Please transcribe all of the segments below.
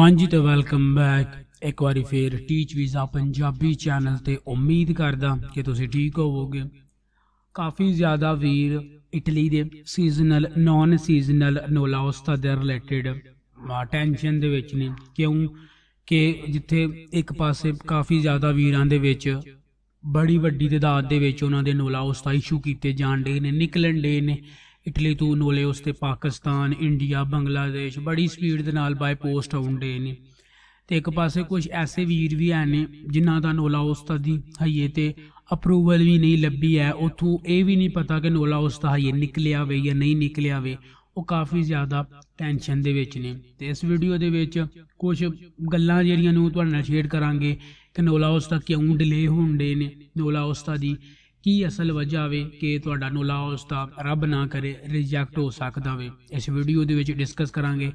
ਹਾਂਜੀ ਤਾਂ welcome back ਇੱਕ ਵਾਰੀ ਫੇਰ ਟੀਚ ਵੀਜ਼ਾ ਪੰਜਾਬੀ ਚੈਨਲ ਤੇ ਉਮੀਦ ਕਰਦਾ ਕਿ ਤੁਸੀਂ ਠੀਕ ਹੋਵੋਗੇ ਕਾਫੀ ਜ਼ਿਆਦਾ ਵੀਰ ਇਟਲੀ ਦੇ ਸੀਜ਼ਨਲ ਨਾਨ ਸੀਜ਼ਨਲ ਨੋਲਾਉਸਤਾ ਦੇ ਰਿਲੇਟਡ ਟੈਨਸ਼ਨ ਦੇ ਵਿੱਚ ਨੇ ਕਿਉਂ ਕਿ ਜਿੱਥੇ ਇੱਕ ਪਾਸੇ ਕਾਫੀ ਜ਼ਿਆਦਾ ਵੀਰਾਂ ਦੇ ਵਿੱਚ ਬੜੀ ਵੱਡੀ ਤਦਾਦ ਦੇ ਵਿੱਚ ਉਹਨਾਂ ਦੇ ਨੋਲਾਉਸਤਾ ਇਸ਼ੂ ਕੀਤੇ ਜਾਣ ਦੇ ਨੇ ਨਿਕਲਣ ਦੇ ਨੇ ਇਟਲੀ ਤੋਂ ਨੋਲੇ ਉਸ ਤੇ ਪਾਕਿਸਤਾਨ ਇੰਡੀਆ ਬੰਗਲਾਦੇਸ਼ ਬੜੀ ਸਪੀਡ ਦੇ ਨਾਲ ਬਾਈ ਪੋਸਟ ਆਉਂਦੇ ਨੇ ਤੇ ਇੱਕ ਪਾਸੇ ਕੁਝ ਐਸੇ ਵੀਰ ਵੀ ਆਏ ਨੇ ਜਿਨ੍ਹਾਂ ਦਾ ਨੋਲਾ ਉਸਤਾ ਦੀ ਹਈਏ ਤੇ ਅਪਰੂਵਲ ਵੀ ਨਹੀਂ ਲੱਭੀ ਐ ਉਥੋਂ ਇਹ ਵੀ ਨਹੀਂ ਪਤਾ ਕਿ ਨੋਲਾ ਉਸਤਾ ਹਈਏ ਨਿਕਲਿਆ ਵੇ ਜਾਂ ਨਹੀਂ ਨਿਕਲਿਆ ਵੇ ਉਹ ਕਾਫੀ ਜ਼ਿਆਦਾ ਟੈਨਸ਼ਨ ਦੇ ਵਿੱਚ ਨੇ ਤੇ ਇਸ ਵੀਡੀਓ ਦੇ ਵਿੱਚ ਕੁਝ ਗੱਲਾਂ ਜਿਹੜੀਆਂ ਨੂੰ ਤੁਹਾਡੇ ਨਾਲ ਸ਼ੇਅਰ ਕਰਾਂਗੇ ਕਿ ਨੋਲਾ ਉਸਤਾ ਕਿਉਂ ਡਿਲੇ ਹੁੰਦੇ ਨੇ ਨੋਲਾ ਉਸਤਾ ਦੀ ਕੀ ਅਸਲ ਵਜ੍ਹਾ ਵੇ ਕਿ ਤੁਹਾਡਾ ਨੋਲਾ ਉਸ ਦਾ ਰੱਬ ਨਾ ਕਰੇ ਰਿਜੈਕਟ ਹੋ ਸਕਦਾ ਵੇ ਇਸ ਵੀਡੀਓ ਦੇ ਵਿੱਚ ਡਿਸਕਸ ਕਰਾਂਗੇ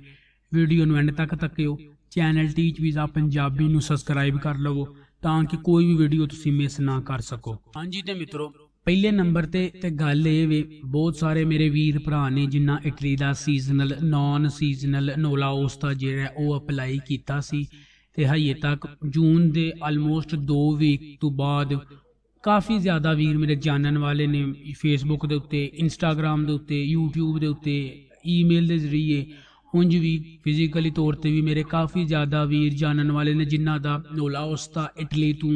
ਵੀਡੀਓ ਨੂੰ ਐਂਡ ਤੱਕ ਤੱਕਿਓ ਚੈਨਲ ਟੀਚ ਵੀਜ਼ਾ ਪੰਜਾਬੀ ਨੂੰ ਸਬਸਕ੍ਰਾਈਬ ਕਰ ਲਵੋ ਤਾਂ ਕਿ ਕੋਈ ਵੀ ਵੀਡੀਓ ਤੁਸੀਂ ਮਿਸ ਨਾ ਕਰ ਸਕੋ ਹਾਂਜੀ ਤੇ ਮਿੱਤਰੋ ਪਹਿਲੇ ਨੰਬਰ ਤੇ ਤੇ ਗੱਲ ਇਹ ਵੇ ਬਹੁਤ ਸਾਰੇ ਮੇਰੇ ਵੀਰ ਭਰਾ ਨੇ ਜਿਨ੍ਹਾਂ ਇਟਲੀ ਦਾ ਸੀਜ਼ਨਲ ਨਾਨ ਸੀਜ਼ਨਲ ਨੋਲਾ ਦਾ ਜਿਹੜਾ ਉਹ ਅਪਲਾਈ ਕੀਤਾ ਸੀ ਤੇ ਹਈਏ ਤੱਕ ਜੂਨ ਦੇ ਆਲਮੋਸਟ 2 ਵੀਕ ਤੋਂ ਬਾਅਦ ਕਾਫੀ ਜ਼ਿਆਦਾ ਵੀਰ ਮੇਰੇ ਜਾਣਨ ਵਾਲੇ ਨੇ ਫੇਸਬੁੱਕ ਦੇ ਉੱਤੇ ਇੰਸਟਾਗ੍ਰam ਦੇ ਉੱਤੇ YouTube ਦੇ ਉੱਤੇ ਈਮੇਲ ਦੇ ਜ਼ਰੀਏ ਉੰਜ ਵੀ ਫਿਜ਼ੀਕਲੀ ਤੌਰ ਤੇ ਵੀ ਮੇਰੇ ਕਾਫੀ ਜ਼ਿਆਦਾ ਵੀਰ ਜਾਣਨ ਵਾਲੇ ਨੇ ਜਿਨ੍ਹਾਂ ਦਾ ਨੋਲਾ ਉਸਤਾ ਇਟਲੀ ਤੋਂ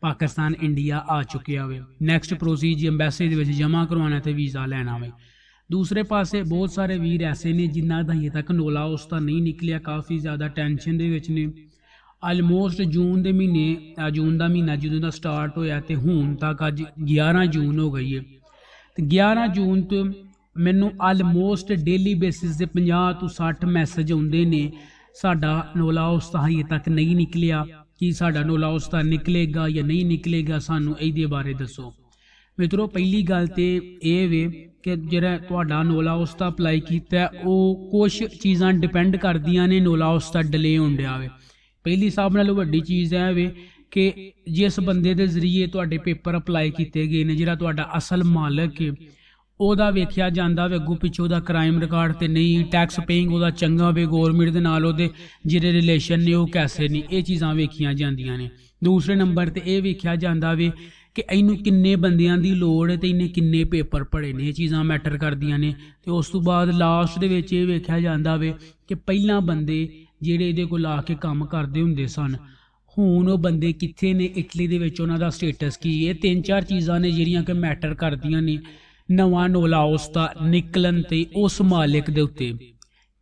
ਪਾਕਿਸਤਾਨ ਇੰਡੀਆ ਆ ਚੁੱਕਿਆ ਹੋਵੇ ਨੈਕਸਟ ਪ੍ਰੋਸੀਜ ਐਮਬੈਸੀ ਦੇ ਵਿੱਚ ਜਮ੍ਹਾਂ ਕਰਵਾਉਣਾ ਤੇ ਵੀਜ਼ਾ ਲੈਣਾ ਹੋਵੇ ਦੂਸਰੇ ਪਾਸੇ ਬਹੁਤ ਸਾਰੇ ਵੀਰ ਐਸੇ ਨੇ ਜਿਨ੍ਹਾਂ ਦਾ ਹਜੇ ਤੱਕ ਨੋਲਾ ਉਸਤਾ ਨਹੀਂ ਨਿਕਲਿਆ ਕਾਫੀ ਜ਼ਿਆਦਾ ਟੈਨਸ਼ਨ ਦੇ ਵਿੱਚ ਨੇ ਆਲਮੋਸਟ ਜੂਨ ਦੇ ਮਹੀਨੇ ਜੂਨ ਦਾ ਮਹੀਨਾ ਜਦੋਂ ਦਾ ਸਟਾਰਟ ਹੋਇਆ ਤੇ ਹੁਣ ਤੱਕ ਅੱਜ 11 ਜੂਨ ਹੋ ਗਈ ਹੈ ਤੇ 11 ਜੂਨ ਤੋਂ ਮੈਨੂੰ ਆਲਮੋਸਟ ਡੇਲੀ ਬੇਸਿਸ ਤੇ 50 ਤੋਂ 60 ਮੈਸੇਜ ਆਉਂਦੇ ਨੇ ਸਾਡਾ ਨੋਲਾ ਉਸਤਾ ਹਜੇ ਤੱਕ ਨਹੀਂ ਨਿਕਲਿਆ ਕਿ ਸਾਡਾ ਨੋਲਾ ਉਸਤਾ ਨਿਕਲੇਗਾ ਜਾਂ ਨਹੀਂ ਨਿਕਲੇਗਾ ਸਾਨੂੰ ਇਹਦੇ ਬਾਰੇ ਦੱਸੋ ਮਿੱਤਰੋ ਪਹਿਲੀ ਗੱਲ ਤੇ ਇਹ ਵੇ ਕਿ ਜਿਹੜਾ ਤੁਹਾਡਾ ਨੋਲਾ ਉਸਤਾ ਅਪਲਾਈ ਕੀਤਾ ਉਹ ਕੁਝ ਚੀਜ਼ਾਂ ਡਿਪੈਂਡ ਕਰਦੀਆਂ ਨੇ ਨੋਲਾ ਉਸਤਾ ਡਿਲੇ ਹੁੰਦਿਆ ਵੇ ਪਹਿਲੀ ਸਭ ਨਾਲੋਂ ਵੱਡੀ ਚੀਜ਼ ਹੈ ਵੇ ਕਿ ਜਿਸ ਬੰਦੇ ਦੇ ਜ਼ਰੀਏ ਤੁਹਾਡੇ ਪੇਪਰ ਅਪਲਾਈ ਕੀਤੇ ਗਏ ਨੇ ਜਿਹੜਾ ਤੁਹਾਡਾ ਅਸਲ ਮਾਲਕ ਹੈ ਉਹਦਾ ਵੇਖਿਆ ਜਾਂਦਾ ਵੇ ਅੱਗੂ ਪਿੱਛੋਂ ਦਾ ਕ੍ਰਾਈਮ ਰਿਕਾਰਡ ਤੇ ਨਹੀਂ ਟੈਕਸ ਪੇਇੰਗ ਉਹਦਾ ਚੰਗਾ ਵੇ ਗਵਰਨਮੈਂਟ ਦੇ ਨਾਲ ਉਹਦੇ ਜਿਹੜੇ ਰਿਲੇਸ਼ਨ ਨੇ ਉਹ ਕੈਸੇ ਨਹੀਂ ਇਹ ਚੀਜ਼ਾਂ ਵੇਖੀਆਂ ਜਾਂਦੀਆਂ ਨੇ ਦੂਸਰੇ ਨੰਬਰ ਤੇ ਇਹ ਵੇਖਿਆ ਜਾਂਦਾ ਵੇ ਕਿ ਇਹਨੂੰ ਕਿੰਨੇ ਬੰਦਿਆਂ ਦੀ ਲੋੜ ਹੈ ਤੇ ਇਹਨੇ ਕਿੰਨੇ ਪੇਪਰ ਪੜੇ ਨੇ ਇਹ ਚੀਜ਼ਾਂ ਮੈਟਰ ਕਰਦੀਆਂ ਨੇ ਤੇ ਉਸ ਤੋਂ ਬਾਅਦ ਲਾਸਟ ਦੇ ਵਿੱਚ ਇਹ ਵੇਖਿਆ ਜਾਂਦਾ ਵੇ ਕਿ ਪਹਿਲਾਂ ਬੰਦੇ ਜਿਹੜੇ ਇਹਦੇ ਕੋਲ ਆ ਕੇ ਕੰਮ ਕਰਦੇ ਹੁੰਦੇ ਸਨ ਹੁਣ ਉਹ ਬੰਦੇ ਕਿੱਥੇ ਨੇ ਇਟਲੀ ਦੇ ਵਿੱਚ ਉਹਨਾਂ ਦਾ ਸਟੇਟਸ ਕੀ ਹੈ ਤਿੰਨ ਚਾਰ ਚੀਜ਼ਾਂ ਨੇ ਜਿਹੜੀਆਂ ਕਿ ਮੈਟਰ ਕਰਦੀਆਂ ਨੇ ਨਵਾਂ ਨੋਲਾ ਉਸ ਦਾ ਨਿਕਲਣ ਤੇ ਉਸ ਮਾਲਕ ਦੇ ਉੱਤੇ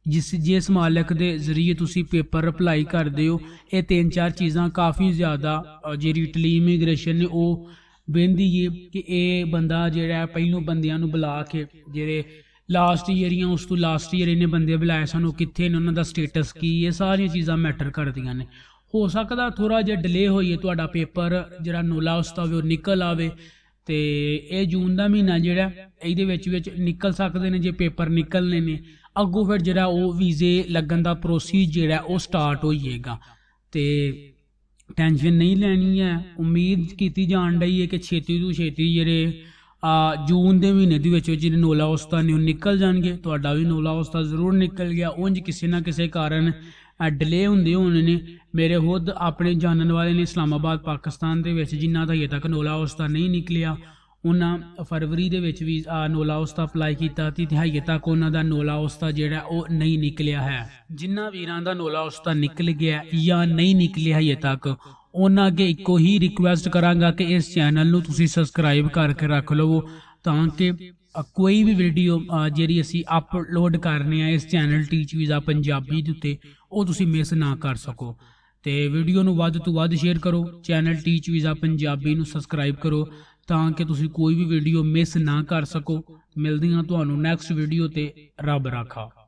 ਜਿਸ ਜਿਸ ਮਾਲਕ ਦੇ ਜ਼ਰੀਏ ਤੁਸੀਂ ਪੇਪਰ ਅਪਲਾਈ ਕਰਦੇ ਹੋ ਇਹ ਤਿੰਨ ਚਾਰ ਚੀਜ਼ਾਂ ਕਾਫੀ ਜ਼ਿਆਦਾ ਜਿਹੜੀ ਇਟਲੀ ਇਮੀਗ੍ਰੇਸ਼ਨ ਨੇ ਉਹ ਬੰਦੀ ਹੈ ਕਿ ਇਹ ਬੰਦਾ ਜਿਹੜਾ ਪਹਿਲੋਂ ਬੰਦਿਆਂ ਨੂੰ ਬੁਲਾ ਕੇ ਜਿਹੜੇ ਲਾਸਟ ਈਅਰ ਜਾਂ ਉਸ ਤੋਂ ਲਾਸਟ ਈਅਰ ਇਹਨੇ ਬੰਦੇ ਬੁਲਾਏ ਸਾਨੂੰ ਕਿੱਥੇ ਨੇ ਉਹਨਾਂ ਦਾ ਸਟੇਟਸ ਕੀ ਇਹ ਸਾਰੀਆਂ ਚੀਜ਼ਾਂ ਮੈਟਰ ਕਰਦੀਆਂ ਨੇ ਹੋ ਸਕਦਾ ਥੋੜਾ ਜਿਹਾ ਡਿਲੇ ਹੋਈਏ ਤੁਹਾਡਾ ਪੇਪਰ ਜਿਹੜਾ ਨੋਲਾ ਉਸਤਾ ਹੋਵੇ ਉਹ ਨਿਕਲ ਆਵੇ ਤੇ ਇਹ ਜੂਨ ਦਾ ਮਹੀਨਾ ਜਿਹੜਾ ਇਹਦੇ ਵਿੱਚ ਵਿੱਚ ਨਿਕਲ ਸਕਦੇ ਨੇ ਜੇ ਪੇਪਰ ਨਿਕਲਨੇ ਨੇ ਅੱਗੋਂ ਫਿਰ ਜਿਹੜਾ ਉਹ ਵੀਜ਼ੇ ਲੱਗਣ ਦਾ ਪ੍ਰੋਸੀਜ ਜਿਹੜਾ ਉਹ ਸਟਾਰਟ ਹੋ ਜਾਏਗਾ ਤੇ ਟੈਨਸ਼ਨ ਨਹੀਂ ਲੈਣੀ ਹੈ ਉਮੀਦ ਕੀਤੀ ਜਾਣ ਰਹੀ ਹੈ ਕਿ ਛੇਤੀ ਤੋਂ ਛੇਤੀ ਜਿਹੜੇ ਆ ਜੂਨ ਦੇ ਮਹੀਨੇ ਦੇ ਵਿੱਚ ਜਿਹਨੇ ਨੋਲਾ ਉਸਤਾ ਨੇ ਉਹ ਨਿਕਲ ਜਾਣਗੇ ਤੁਹਾਡਾ ਵੀ ਨੋਲਾ ਉਸਤਾ ਜ਼ਰੂਰ ਨਿਕਲ ਗਿਆ ਉਂਝ ਕਿਸੇ ਨਾ ਕਿਸੇ ਕਾਰਨ ਡਿਲੇ ਹੁੰਦੇ ਹੋਣੇ ਨੇ ਮੇਰੇ ਖੁਦ ਆਪਣੇ ਜਾਣਨ ਵਾਲੇ ਨੇ ਇਸਲਾਮਾਬਾਦ ਪਾਕਿਸਤਾਨ ਦੇ ਵਿੱਚ ਜਿਨ੍ਹਾਂ ਦਾ ਹਜੇ ਤੱਕ ਨੋਲਾ ਉਸਤਾ ਨਹੀਂ ਨਿਕਲਿਆ ਉਹਨਾਂ ਫਰਵਰੀ ਦੇ ਵਿੱਚ ਵੀ ਆ ਨੋਲਾ ਉਸਤਾ ਅਪਲਾਈ ਕੀਤਾ ਸੀ ਤੇ ਹਜੇ ਤੱਕ ਉਹਨਾਂ ਦਾ ਨੋਲਾ ਉਸਤਾ ਜਿਹੜਾ ਉਹ ਨਹੀਂ ਨਿਕਲਿਆ ਹੈ ਜਿਨ੍ਹਾਂ ਵੀਰਾਂ ਦਾ ਨੋਲਾ ਉਸਤਾ ਨਿਕਲ ਗਿਆ ਜਾਂ ਨਹੀਂ ਨਿਕਲਿਆ ਹਜੇ ਤੱਕ ਉਹਨਾਂ ਅੱਗੇ ਇੱਕੋ ਹੀ ਰਿਕੁਐਸਟ ਕਰਾਂਗਾ ਕਿ ਇਸ ਚੈਨਲ ਨੂੰ ਤੁਸੀਂ ਸਬਸਕ੍ਰਾਈਬ ਕਰਕੇ ਰੱਖ ਲਵੋ ਤਾਂ ਕਿ ਕੋਈ ਵੀ ਵੀਡੀਓ ਜਿਹੜੀ ਅਸੀਂ ਅਪਲੋਡ ਕਰਨੀ ਆ ਇਸ ਚੈਨਲ ਟੀਚ ਵੀਜ਼ਾ ਪੰਜਾਬੀ ਦੇ ਉੱਤੇ ਉਹ ਤੁਸੀਂ ਮਿਸ ਨਾ ਕਰ ਸਕੋ ਤੇ ਵੀਡੀਓ ਨੂੰ ਵੱਧ ਤੋਂ ਵੱਧ ਸ਼ੇਅਰ ਕਰੋ ਚੈਨਲ ਟੀਚ ਵੀਜ਼ਾ ਪੰਜਾਬੀ ਨੂੰ ਸਬਸਕ੍ਰਾਈਬ ਕਰੋ ਤਾਂ ਕਿ ਤੁਸੀਂ ਕੋਈ ਵੀ ਵੀਡੀਓ ਮਿਸ ਨਾ ਕਰ ਸਕੋ ਮਿਲਦੀਆਂ ਤੁਹਾਨੂੰ ਨੈਕਸਟ ਵੀਡੀਓ ਤੇ ਰੱਬ ਰਾਖਾ